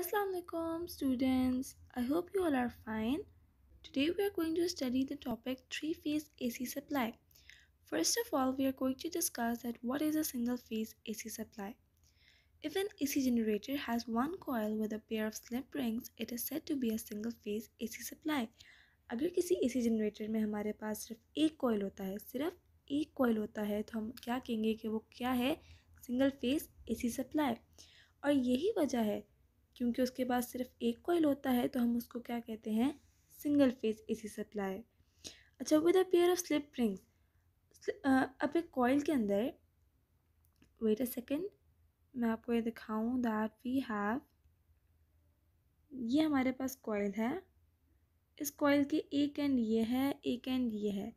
Assalamualaikum students I hope you all are fine today we are going to study the topic three phase AC supply first of all we are going to discuss that what is a single phase AC supply if an AC generator has one coil with a pair of slip rings it is said to be a single phase AC supply अगर किसी AC generator में हमारे पास सिर्फ एक coil होता है सिर्फ एक coil होता है तो हम क्या कहेंगे कि वो क्या है Single phase AC supply. और यही वजह है क्योंकि उसके पास सिर्फ एक कोयल होता है तो हम उसको क्या कहते हैं single phase A C supply अच्छा with a pair of slip rings अब एक कोयल के अंदर वेट अ सेकेंड मैं आपको ये दिखाऊँ दैट वी हैव ये हमारे पास कोयल है इस कोयल के एक एंड ये है एक एंड ये है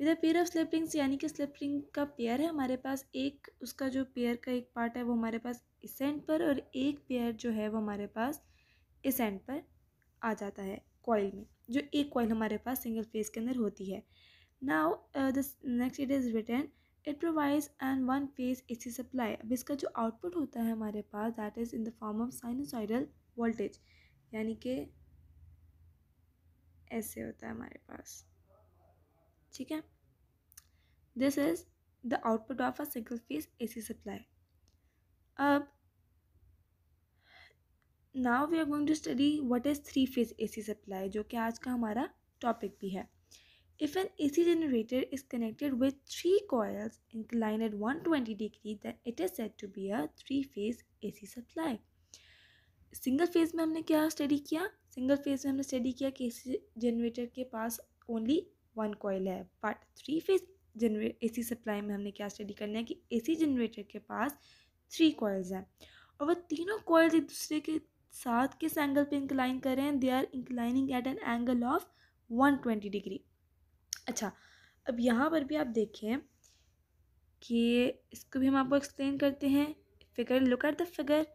with pair of slip rings यानी कि स्लिप रिंग का पेयर है हमारे पास एक उसका जो पेयर का एक पार्ट है वो हमारे पास इस एंड पर और एक पेयर जो है वो हमारे पास इस एंड पर आ जाता है कॉइल में जो एक कॉइल हमारे पास सिंगल फेस के अंदर होती है now this next it is return it provides and one phase A C supply अब इसका जो आउटपुट होता है हमारे पास that is in the form of sinusoidal voltage यानी कि ऐसे होता है हमारे पास ठीक है this is the output of a single phase AC supply अब now we are going to study what is three phase AC supply जो कि आज का हमारा टॉपिक भी है if an generator is connected generator three coils in line at one twenty degree then it is set to be a three phase A C supply single phase में हमने क्या स्टडी किया सिंगल फेज में हमने study किया कि AC generator के पास only one coil है पार्ट थ्री फेज जनरे ए सप्लाई में हमने क्या स्टडी करना है कि सी जनरेटर के पास थ्री कोयल्स हैं और वह तीनों कोयल्स एक दूसरे के साथ किस एंगल पे इंक्लाइन कर रहे हैं they are inclining at an angle of one twenty degree अच्छा अब यहाँ पर भी आप देखें कि इसको भी हम आपको एक्सप्लेन करते हैं figure look at the figure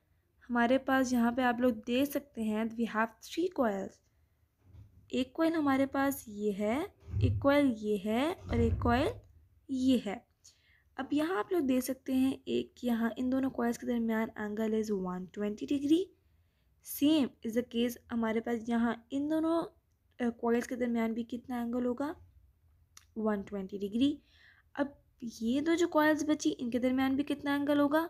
हमारे पास यहाँ पे आप लोग देख सकते हैं वी हैव थ्री कोयल्स एक कोयल हमारे पास ये है एक कॉयल ये है और एक कॉयल ये है अब यहाँ आप लोग देख सकते हैं एक यहाँ इन दोनों कॉयल्स के दरमियान angle is one twenty degree same is the case हमारे पास यहाँ इन दोनों कॉयल्स के दरमियान भी कितना एंगल होगा वन ट्वेंटी डिग्री अब ये दो जो कॉयल्स बची इनके दरमियान भी कितना एंगल होगा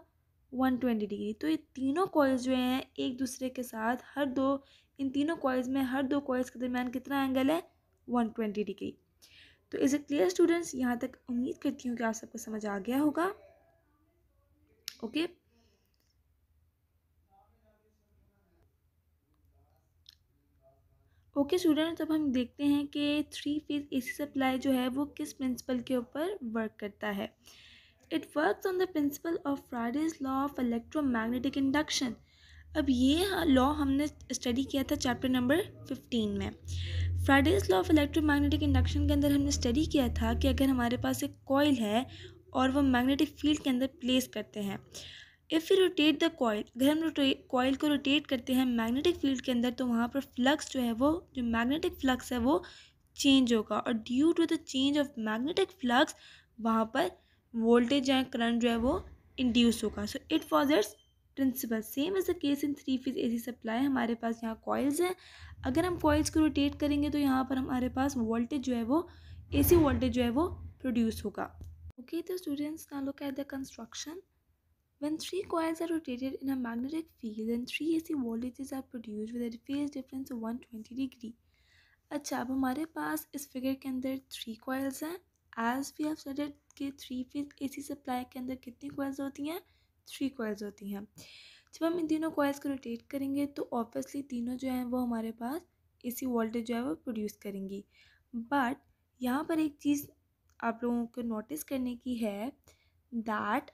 वन ट्वेंटी डिग्री तो ये तीनों कॉयल्स जो हैं एक दूसरे के साथ हर दो इन तीनों कॉयल्स में हर दो कॉयल्स के दरमियान कितना एंगल है वन ट्वेंटी डिग्री तो इज़ इट क्लियर स्टूडेंट्स यहाँ तक उम्मीद करती हूँ कि आप सबको समझ आ गया होगा ओके okay? ओके स्टूडेंट अब हम देखते हैं कि थ्री फेज एसी सप्लाई जो है वो किस प्रिंसिपल के ऊपर वर्क करता है it work on the principle of Faraday's law of electromagnetic induction अब ये लॉ हमने स्टडी किया था चैप्टर नंबर फिफ्टीन में Faraday's law of electromagnetic induction के अंदर हमने स्टडी किया था कि अगर हमारे पास एक कॉयल है और वो मैग्नेटिक फील्ड के अंदर प्लेस करते हैं if you rotate the coil अगर हम कॉयल को रोटेट करते हैं मैग्नेटिक फील्ड के अंदर तो वहाँ पर फ्लक्स जो है वो जो मैग्नेटिक फ्लक्स है वो चेंज होगा और due to the change of magnetic flux वहाँ पर वोल्टेज या करंट जो है वो इंड्यूस होगा so it follows its principle same as the case in three phase AC supply हमारे पास यहाँ कॉयल्स हैं अगर हम कॉइल्स को रोटेट करेंगे तो यहाँ पर हमारे पास वोल्टेज जो है वो एसी वोल्टेज जो है वो प्रोड्यूस होगा ओके तो स्टूडेंट्स ना look at the construction when three coils are rotated in a magnetic field and three A C voltage are produce a phase difference of 120 अच्छा अब हमारे पास इस फिगर के अंदर थ्री कोयल्स हैं एज वी हैव स्टडेड के three phase C supply के अंदर कितनी कोयल्स होती हैं थ्री कोयल्स होती हैं जब हम इन तीनों कॉयल्स को रोटेट करेंगे तो ऑब्वियसली तीनों जो हैं वो हमारे पास सी वोल्टेज जो है वो प्रोड्यूस करेंगी बट यहाँ पर एक चीज़ आप लोगों को नोटिस करने की है दैट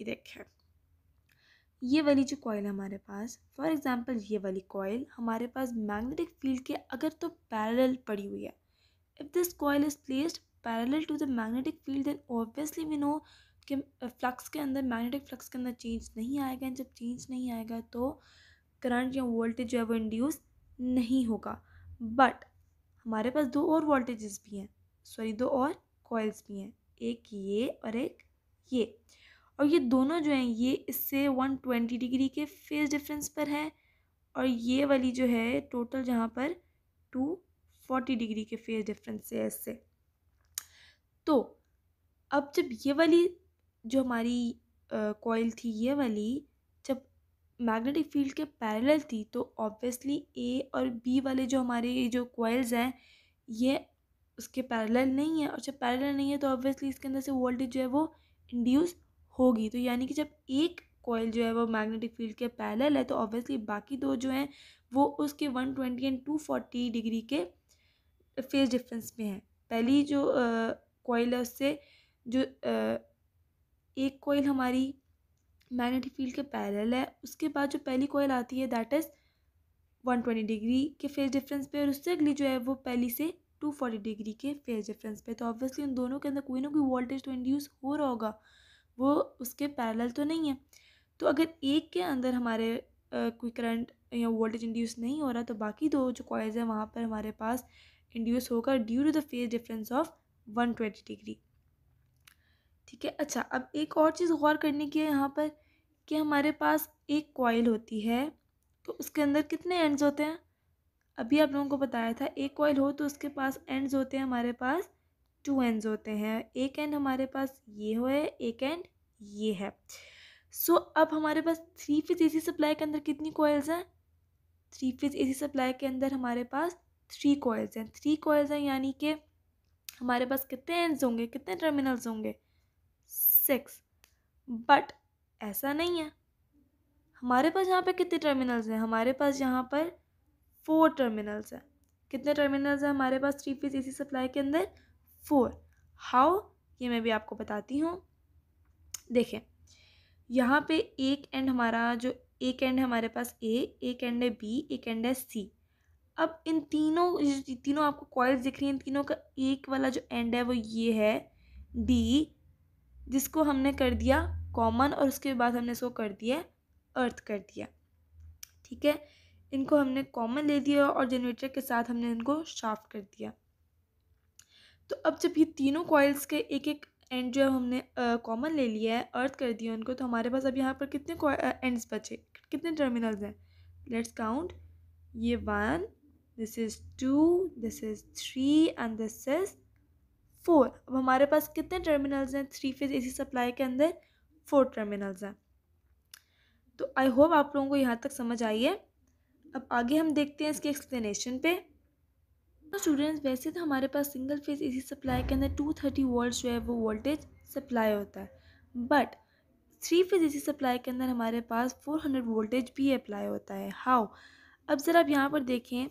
ये देखे ये वाली जो कॉयल हमारे पास फॉर एग्ज़ाम्पल ये वाली कॉयल हमारे पास मैग्नेटिक फील्ड के अगर तो पैरेलल पड़ी हुई है if this coil is placed parallel to the magnetic field then obviously we know के फ्लक्स के अंदर मैग्नेटिक फ्लक्स के अंदर चेंज नहीं आएगा जब चेंज नहीं आएगा तो करंट या वोल्टेज जो है वो इंड्यूस नहीं होगा बट हमारे पास दो और वोल्टेजेस भी हैं सॉरी दो और कॉइल्स भी हैं एक ये और एक ये और ये दोनों जो हैं ये इससे वन ट्वेंटी डिग्री के फेज डिफरेंस पर है और ये वाली जो है टोटल जहाँ पर टू फोर्टी डिग्री के फेज डिफरेंस से है इससे तो अब जब ये वाली जो हमारी कॉइल थी ये वाली जब मैग्नेटिक फील्ड के पैरेलल थी तो ऑब्वियसली ए और बी वाले जो हमारे जो कॉयल्स हैं ये उसके पैरेलल नहीं है और जब पैरेलल नहीं है तो ऑब्वियसली इसके अंदर से वोल्टेज जो है वो इंड्यूस होगी तो यानी कि जब एक कॉयल जो है वो मैग्नेटिक फील्ड के पैरेलल है तो ऑब्वियसली बाकी दो जो हैं वो उसके one twenty and two forty degree के फेज डिफरेंस में हैं पहली जो कॉयल है उससे जो एक कोयल हमारी मैग्नेटिक फील्ड के पैरेलल है उसके बाद जो पहली कोयल आती है that is one twenty degree के फेस डिफरेंस पे और उससे अगली जो है वो पहली से टू फोर्टी डिग्री के फेस डिफरेंस पे तो ऑब्वियसली उन दोनों के अंदर कोई ना कोई वोल्टेज तो इंड्यूस हो रहा होगा वो उसके पैरेलल तो नहीं है तो अगर एक के अंदर हमारे कोई करंट या वोल्टेज इंड्यूस नहीं हो रहा तो बाकी दो जो कॉयल्स हैं वहाँ पर हमारे पास इंड्यूस होगा due to the phase difference of one twenty degree ठीक है अच्छा अब एक और चीज़ गौर करने की है यहाँ पर कि हमारे पास एक कॉयल होती है तो उसके अंदर कितने एंड्स होते हैं अभी आप लोगों को बताया था एक कॉयल हो तो उसके पास एंड्स होते हैं हमारे पास टू एंड्स होते हैं एक एंड हमारे पास ये हो है एक एंड ये है सो so, अब हमारे पास थ्री फेज सी सप्लाई के अंदर कितनी कॉयल्स हैं थ्री फेज सी सप्लाई के अंदर हमारे पास थ्री कॉयल्स हैं थ्री कॉयल्स हैं यानी कि हमारे पास कितने एंड्स होंगे कितने टर्मिनल्स होंगे सिक्स बट ऐसा नहीं है हमारे पास यहाँ पे कितने टर्मिनल्स हैं हमारे पास यहाँ पर फोर टर्मिनल्स हैं कितने टर्मिनल्स हैं हमारे पास थ्री पीस एसी सप्लाई के अंदर फोर हाउ ये मैं भी आपको बताती हूँ देखें यहाँ पे एक एंड हमारा जो एक एंड है हमारे पास ए एक एंड है बी एक एंड है सी अब इन तीनों तीनों आपको कॉइल्स दिख रही हैं इन तीनों का एक वाला जो एंड है वो ये है डी जिसको हमने कर दिया कॉमन और उसके बाद हमने इसको कर दिया अर्थ कर दिया ठीक है इनको हमने कॉमन ले दिया और जनरेटर के साथ हमने इनको शाफ्ट कर दिया तो अब जब ये तीनों कॉयल्स के एक एक एंड जो हमने कॉमन ले लिया है अर्थ कर दिया उनको तो हमारे पास अब यहाँ पर कितने एंड्स बचे कितने टर्मिनल्स हैं लेट्स काउंट ये one this is two this is three and this is four अब हमारे पास कितने टर्मिनल्स हैं थ्री फेज एसी सप्लाई के अंदर फोर टर्मिनल्स हैं तो आई होप आप लोगों को यहाँ तक समझ आई है अब आगे हम देखते हैं इसके एक्सप्लेनेशन पे तो स्टूडेंट्स वैसे तो हमारे पास सिंगल फेज एसी सप्लाई के अंदर टू थर्टी वोल्ट जो है वो वोल्टेज सप्लाई होता है but three phase AC supply के अंदर हमारे पास फोर हंड्रेड वोल्टेज भी अप्लाई होता है हाउ अब ज़रा आप यहाँ पर देखें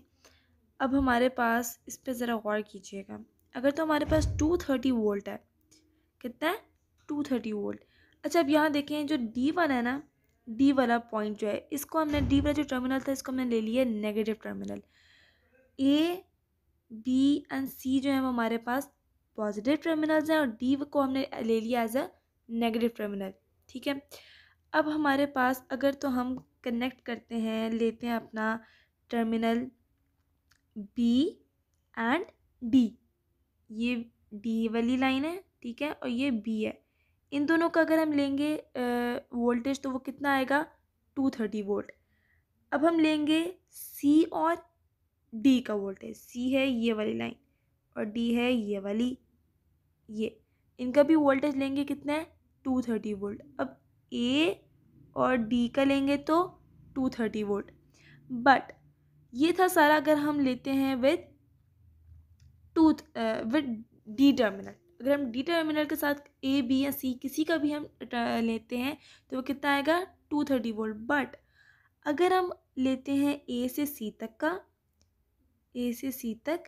अब हमारे पास इस पर ज़रा गौर कीजिएगा अगर तो हमारे पास टू थर्टी वोल्ट है कितना है टू थर्टी वोल्ट अच्छा अब यहाँ देखें जो डी वन है ना डी वाला पॉइंट जो है इसको हमने डी वाला जो टर्मिनल था इसको हमने ले लिया negative terminal A B and C जो है वो हमारे पास पॉजिटिव टर्मिनल्स हैं और डी को हमने ले लिया एज अ नेगेटिव टर्मिनल ठीक है अब हमारे पास अगर तो हम कनेक्ट करते हैं लेते हैं अपना टर्मिनल बी एंड डी ये डी वाली लाइन है ठीक है और ये बी है इन दोनों का अगर हम लेंगे वोल्टेज तो वो कितना आएगा टू थर्टी वोल्ट अब हम लेंगे सी और डी का वोल्टेज सी है ये वाली लाइन और डी है ये वाली ये इनका भी वोल्टेज लेंगे कितना है टू थर्टी वोल्ट अब ए और डी का लेंगे तो टू थर्टी वोल्ट बट ये था सारा अगर हम लेते हैं with two with D terminal अगर हम डी टर्मिनल के साथ ए बी या सी किसी का भी हम uh, लेते हैं तो वो कितना आएगा टू थर्टी वोल्ट बट अगर हम लेते हैं ए से सी तक का ए से सी तक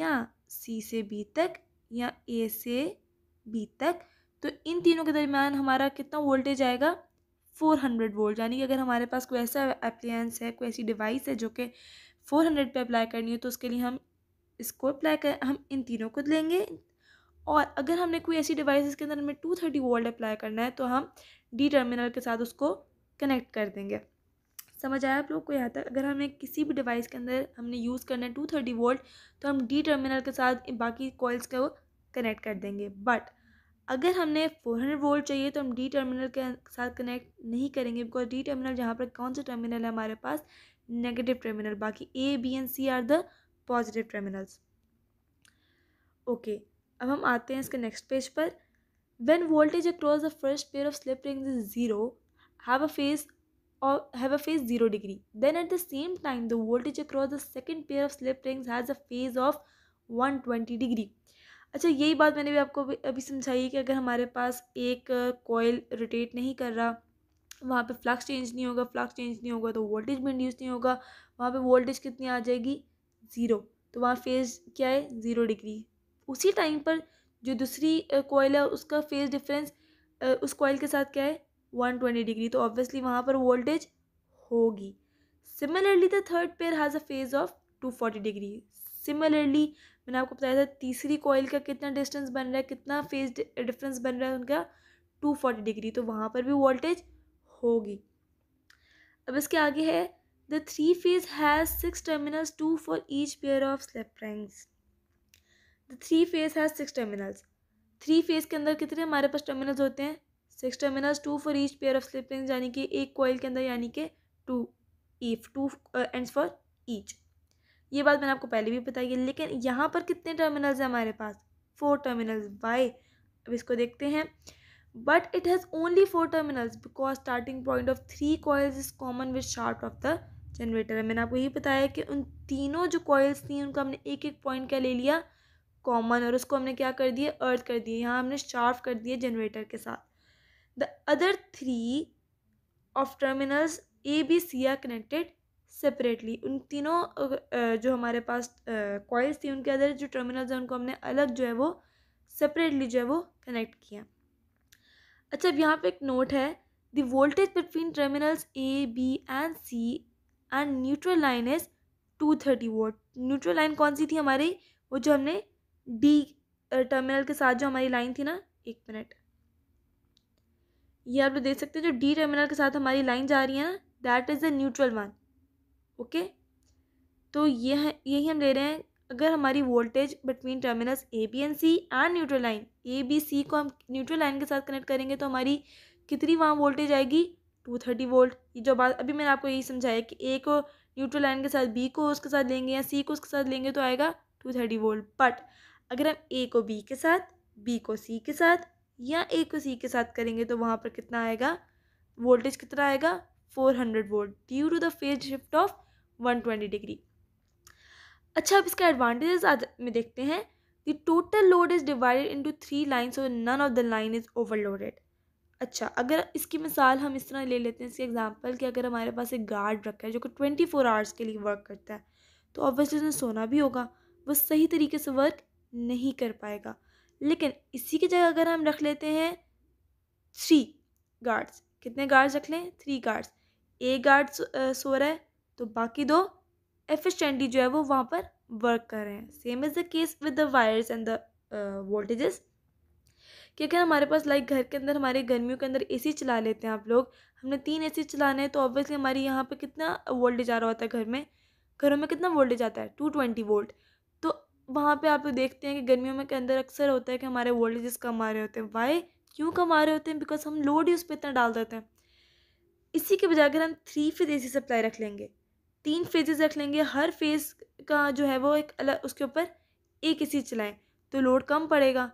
या सी से बी तक या ए से बी तक तो इन तीनों के दरमियान हमारा कितना वोल्टेज आएगा फोर हंड्रेड वोल्ट यानी कि अगर हमारे पास कोई ऐसा अप्लायंस है कोई ऐसी डिवाइस है जो कि फोर हंड्रेड पर अप्लाई करनी है तो उसके लिए हम इसको अप्लाई कर हम इन तीनों को लेंगे और अगर हमने कोई ऐसी डिवाइस के अंदर हमें टू थर्टी वोल्ट अप्लाई करना है तो हम डी टर्मिनल के साथ उसको कनेक्ट कर देंगे समझ आया आप लोग को यहाँ तक अगर हमें किसी भी डिवाइस के अंदर हमने यूज़ करना है टू थर्टी वोल्ट तो हम डी टर्मिनल के साथ बाकी कॉल्स को कनेक्ट कर देंगे बट अगर हमने फोर हंड्रेड वोल्ट चाहिए तो हम डी टर्मिनल के साथ कनेक्ट नहीं करेंगे बिकॉज डी टर्मिनल जहाँ पर कौन सा टर्मिनल है हमारे पास नेगेटिव टर्मिनल बाकी A B and C are the positive terminals okay अब हम आते हैं इसके नेक्स्ट पेज पर when voltage across the first pair of slip rings is zero have a phase have a a zero degree then at the same time the voltage across the second pair of slip rings has a phase of one twenty degree अच्छा यही बात मैंने भी आपको अभी समझाई कि अगर हमारे पास एक कॉयल रोटेट नहीं कर रहा वहाँ पे फ्लक्स चेंज नहीं होगा फ्लक्स चेंज नहीं होगा तो वोल्टेज भी इंड्यूस नहीं होगा वहाँ पे वोल्टेज कितनी आ जाएगी ज़ीरो तो वहाँ फेज़ क्या है ज़ीरो डिग्री उसी टाइम पर जो दूसरी कोयल है उसका फेज़ डिफरेंस उस कोयल के साथ क्या है वन ट्वेंटी डिग्री तो ऑब्वियसली वहाँ पर वोल्टेज होगी similarly the third pair has a phase of two forty degree similarly मैंने आपको बताया था तीसरी कोयल का कितना डिस्टेंस बन रहा है कितना फेज डिफरेंस बन रहा है उनका टू फोर्टी डिग्री तो वहाँ पर भी वोल्टेज होगी अब इसके आगे है The three phase has six terminals, two for each pair of slip rings. The three phase has six terminals. Three phase के अंदर कितने हमारे पास टर्मिनल्स होते हैं six terminals two for each pair of slip rings यानी कि एक कॉयल के अंदर यानी कि two if two ends for each ये बात मैंने आपको पहले भी बताई है लेकिन यहाँ पर कितने टर्मिनल्स हैं हमारे पास फोर टर्मिनल्स वाई अब इसको देखते हैं but it has only four terminals because starting point of three coils is common with short of the generator है मैंने आपको यही बताया कि उन तीनों जो कॉयल्स थी उनको हमने एक एक पॉइंट क्या ले लिया कॉमन और उसको हमने क्या कर दिया अर्थ कर दिया यहाँ हमने शार्फ कर दिया जनरेटर के साथ the other three of terminals A B C are connected separately उन तीनों जो हमारे पास कॉयल्स थी उनके अदर जो टर्मिनल्स हैं उनको हमने अलग जो है वो सेपरेटली जो है वो कनेक्ट किया अच्छा अब यहाँ पे एक नोट है the voltage between terminals A B and C and neutral line is two thirty volt neutral line कौन सी थी हमारी वो जो हमने डी टर्मिनल के साथ जो हमारी लाइन थी ना एक मिनट ये आप लोग देख सकते हैं जो डी टर्मिनल के साथ हमारी लाइन जा रही है ना that is the neutral one okay तो ये है यही हम ले रहे हैं अगर हमारी voltage between terminals A B and C and neutral line A B C को हम न्यूट्रल लाइन के साथ कनेक्ट करेंगे तो हमारी कितनी वहाँ वोल्टेज आएगी टू थर्टी वोल्ट ये जो बात अभी मैंने आपको यही समझाया कि ए को न्यूट्रल लाइन के साथ बी को उसके साथ लेंगे या सी को उसके साथ लेंगे तो आएगा टू थर्टी वोल्ट बट अगर हम ए को बी के साथ बी को सी के साथ या ए को सी के साथ करेंगे तो वहाँ पर कितना आएगा वोल्टेज कितना आएगा four hundred volt due to the phase shift of one twenty degree अच्छा अब इसका एडवांटेजेस आज में देखते हैं the total load is divided into three lines और none of the line is overloaded अच्छा अगर इसकी मिसाल हम इस तरह ले लेते हैं इसके एग्ज़ाम्पल कि अगर हमारे पास एक गार्ड रखा है जो कि ट्वेंटी फोर आवर्स के लिए वर्क करता है तो ऑब्वियसली उसने सोना भी होगा वो सही तरीके से वर्क नहीं कर पाएगा लेकिन इसी की जगह अगर हम रख लेते हैं थ्री गार्ड्स कितने गार्ड्स रख लें थ्री गार्ड्स एक गार्ड सो, सो रहा है तो बाकी दो एफिशेंटली जो है वो वहाँ पर वर्क कर रहे हैं same is the case with the wires and the voltages कि अगर हमारे पास लाइक घर के अंदर हमारे गर्मियों के अंदर एसी चला लेते हैं आप लोग हमने तीन एसी चलाने हैं तो ऑब्वियसली हमारे यहाँ पे कितना वोल्टेज आ रहा होता है घर में घरों में कितना वोल्टेज आता है टू ट्वेंटी वोल्ट तो वहाँ पे आप देखते हैं कि गर्मियों में के अंदर अक्सर होता है कि हमारे वोल्टेजेस कम आ रहे होते हैं वाई क्यों कम आ रहे होते हैं बिकॉज हम लोड ही उस पर इतना डाल देते हैं इसी के बजाय अगर हम थ्री फेज ए सप्लाई रख लेंगे तीन फेजेस रख लेंगे हर फेज़ का जो है वो एक अलग उसके ऊपर एक ए चलाएँ तो लोड कम पड़ेगा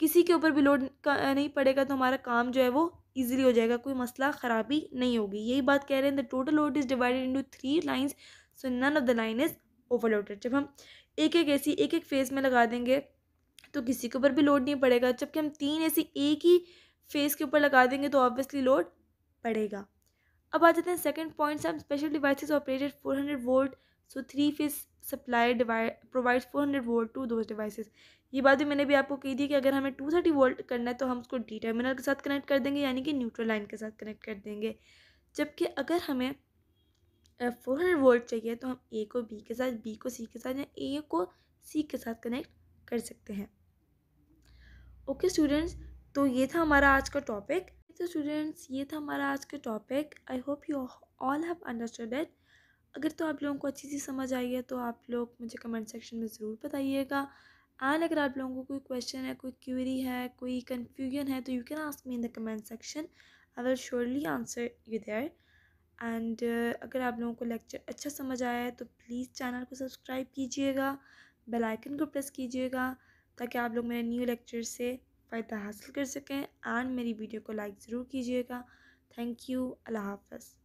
किसी के ऊपर भी लोड नहीं पड़ेगा तो हमारा काम जो है वो ईजिली हो जाएगा कोई मसला ख़राबी नहीं होगी यही बात कह रहे हैं the total load is divided into three lines so none of the line is overloaded जब हम एक एक ऐसी एक एक फेज़ में लगा देंगे तो किसी के ऊपर भी लोड नहीं पड़ेगा जबकि हम तीन ऐसी एक ही फेज़ के ऊपर लगा देंगे तो ऑब्वियसली लोड पड़ेगा अब आ जाते हैं सेकंड पॉइंट्स हम special devices operated 400 volt so three phase supply provides four hundred volt to those devices ये बात भी मैंने भी आपको कही थी कि अगर हमें टू थर्टी वोल्ट करना है तो हम उसको डी टर्मिनल के साथ कनेक्ट कर देंगे यानी कि न्यूट्रल लाइन के साथ कनेक्ट कर देंगे जबकि अगर हमें फोर हंड्रेड वोल्ट चाहिए तो हम ए को बी के साथ बी को सी के साथ या ए को सी के साथ कनेक्ट कर सकते हैं ओके स्टूडेंट्स तो ये था हमारा आज का टॉपिक तो स्टूडेंट्स ये था हमारा आज का topic I hope you all have understood it अगर तो आप लोगों को अच्छी सी समझ आई है तो आप लोग मुझे कमेंट सेक्शन में ज़रूर बताइएगा एंड अगर आप लोगों को कोई क्वेश्चन है कोई क्यूरी है कोई कन्फ्यूजन है तो you can ask me in the comment section I will surely answer you there and अगर आप लोगों को लेक्चर अच्छा समझ आया है तो प्लीज़ चैनल को सब्सक्राइब कीजिएगा बेल आइकन को प्रेस कीजिएगा ताकि आप लोग मेरे न्यू लेक्चर से फ़ायदा हासिल कर सकें एंड मेरी वीडियो को लाइक ज़रूर कीजिएगा थैंक यू अल्लाह हाफ